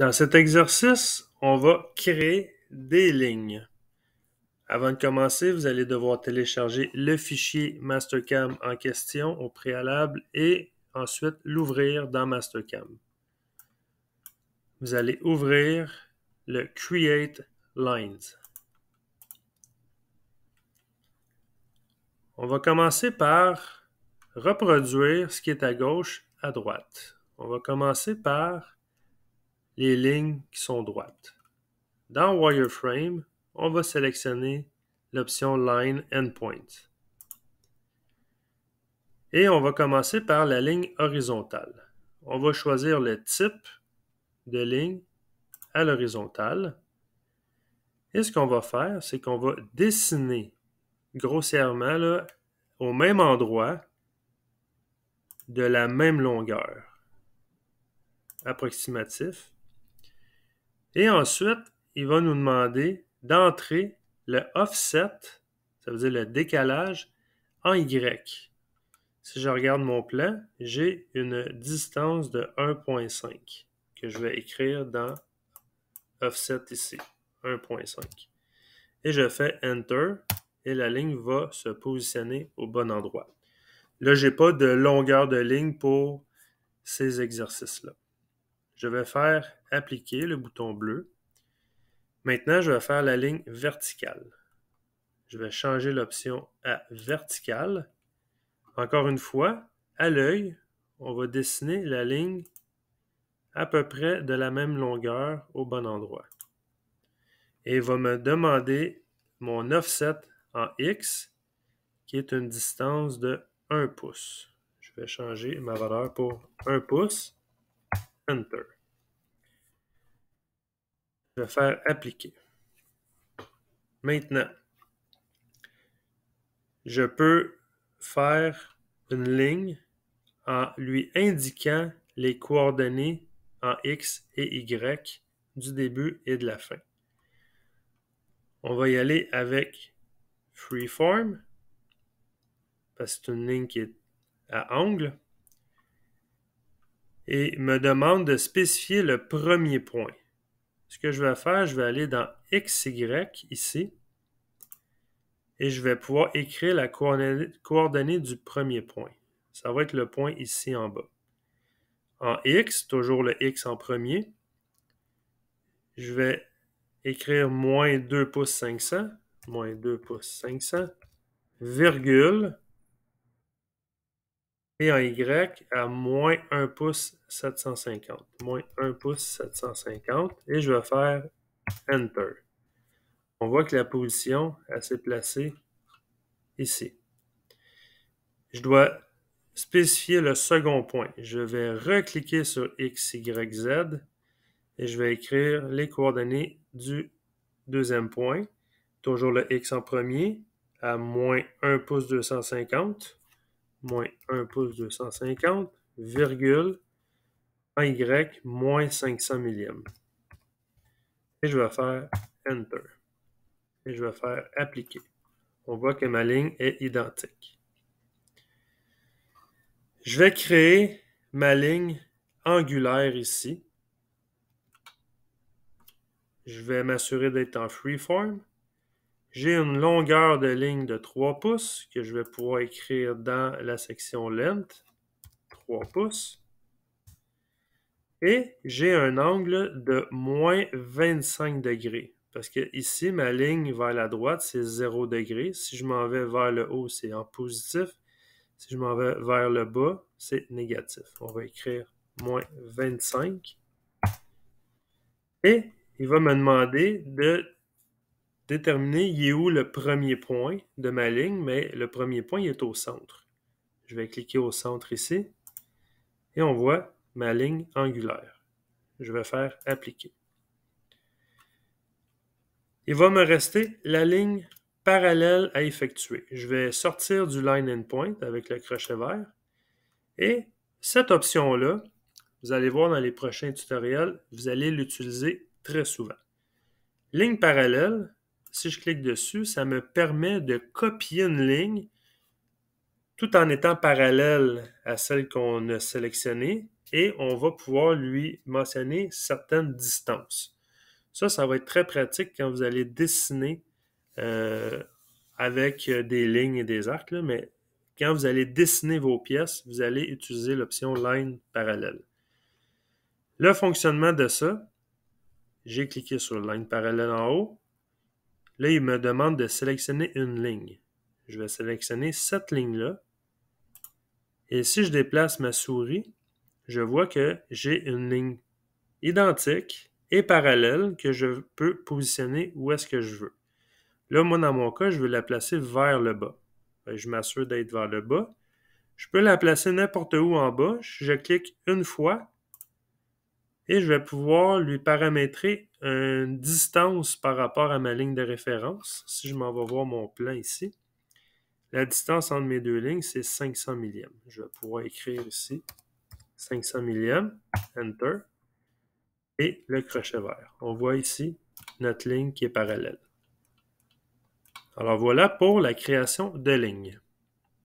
Dans cet exercice, on va créer des lignes. Avant de commencer, vous allez devoir télécharger le fichier Mastercam en question au préalable et ensuite l'ouvrir dans Mastercam. Vous allez ouvrir le Create Lines. On va commencer par reproduire ce qui est à gauche à droite. On va commencer par lignes qui sont droites. Dans Wireframe, on va sélectionner l'option Line Endpoint. Et on va commencer par la ligne horizontale. On va choisir le type de ligne à l'horizontale. Et ce qu'on va faire, c'est qu'on va dessiner grossièrement au même endroit de la même longueur. Approximatif. Et ensuite, il va nous demander d'entrer le offset, ça veut dire le décalage, en Y. Si je regarde mon plan, j'ai une distance de 1.5 que je vais écrire dans offset ici, 1.5. Et je fais Enter et la ligne va se positionner au bon endroit. Là, je n'ai pas de longueur de ligne pour ces exercices-là. Je vais faire appliquer le bouton bleu. Maintenant, je vais faire la ligne verticale. Je vais changer l'option à verticale. Encore une fois, à l'œil, on va dessiner la ligne à peu près de la même longueur au bon endroit. Et il va me demander mon offset en X, qui est une distance de 1 pouce. Je vais changer ma valeur pour 1 pouce. Je vais faire appliquer. Maintenant, je peux faire une ligne en lui indiquant les coordonnées en X et Y du début et de la fin. On va y aller avec Freeform, parce que c'est une ligne qui est à angle et me demande de spécifier le premier point. Ce que je vais faire, je vais aller dans XY ici et je vais pouvoir écrire la coordonnée du premier point. Ça va être le point ici en bas. En X, toujours le X en premier, je vais écrire moins 2 pouces 500, moins 2 pouces 500, virgule, et en Y à moins 1 pouce 750. Moins 1 pouce 750. Et je vais faire Enter. On voit que la position, elle s'est placée ici. Je dois spécifier le second point. Je vais recliquer sur X, Y, Z et je vais écrire les coordonnées du deuxième point. Toujours le X en premier à moins 1 pouce 250 moins 1 pouce 250, virgule y moins 500 millièmes. Et je vais faire Enter. Et je vais faire Appliquer. On voit que ma ligne est identique. Je vais créer ma ligne angulaire ici. Je vais m'assurer d'être en freeform. J'ai une longueur de ligne de 3 pouces que je vais pouvoir écrire dans la section length, 3 pouces. Et j'ai un angle de moins 25 degrés. Parce que ici, ma ligne vers la droite, c'est 0 degré. Si je m'en vais vers le haut, c'est en positif. Si je m'en vais vers le bas, c'est négatif. On va écrire moins 25. Et il va me demander de déterminer il est où le premier point de ma ligne, mais le premier point est au centre. Je vais cliquer au centre ici et on voit ma ligne angulaire. Je vais faire appliquer. Il va me rester la ligne parallèle à effectuer. Je vais sortir du line endpoint avec le crochet vert et cette option-là, vous allez voir dans les prochains tutoriels, vous allez l'utiliser très souvent. Ligne parallèle, si je clique dessus, ça me permet de copier une ligne tout en étant parallèle à celle qu'on a sélectionnée et on va pouvoir lui mentionner certaines distances. Ça, ça va être très pratique quand vous allez dessiner euh, avec euh, des lignes et des arcs, mais quand vous allez dessiner vos pièces, vous allez utiliser l'option Line parallèle. Le fonctionnement de ça, j'ai cliqué sur Line parallèle en haut, Là, il me demande de sélectionner une ligne. Je vais sélectionner cette ligne-là. Et si je déplace ma souris, je vois que j'ai une ligne identique et parallèle que je peux positionner où est-ce que je veux. Là, moi, dans mon cas, je veux la placer vers le bas. Je m'assure d'être vers le bas. Je peux la placer n'importe où en bas. Je clique une fois et je vais pouvoir lui paramétrer une distance par rapport à ma ligne de référence. Si je m'en vais voir mon plan ici, la distance entre mes deux lignes, c'est 500 millièmes. Je vais pouvoir écrire ici 500 millièmes, Enter, et le crochet vert. On voit ici notre ligne qui est parallèle. Alors voilà pour la création de lignes.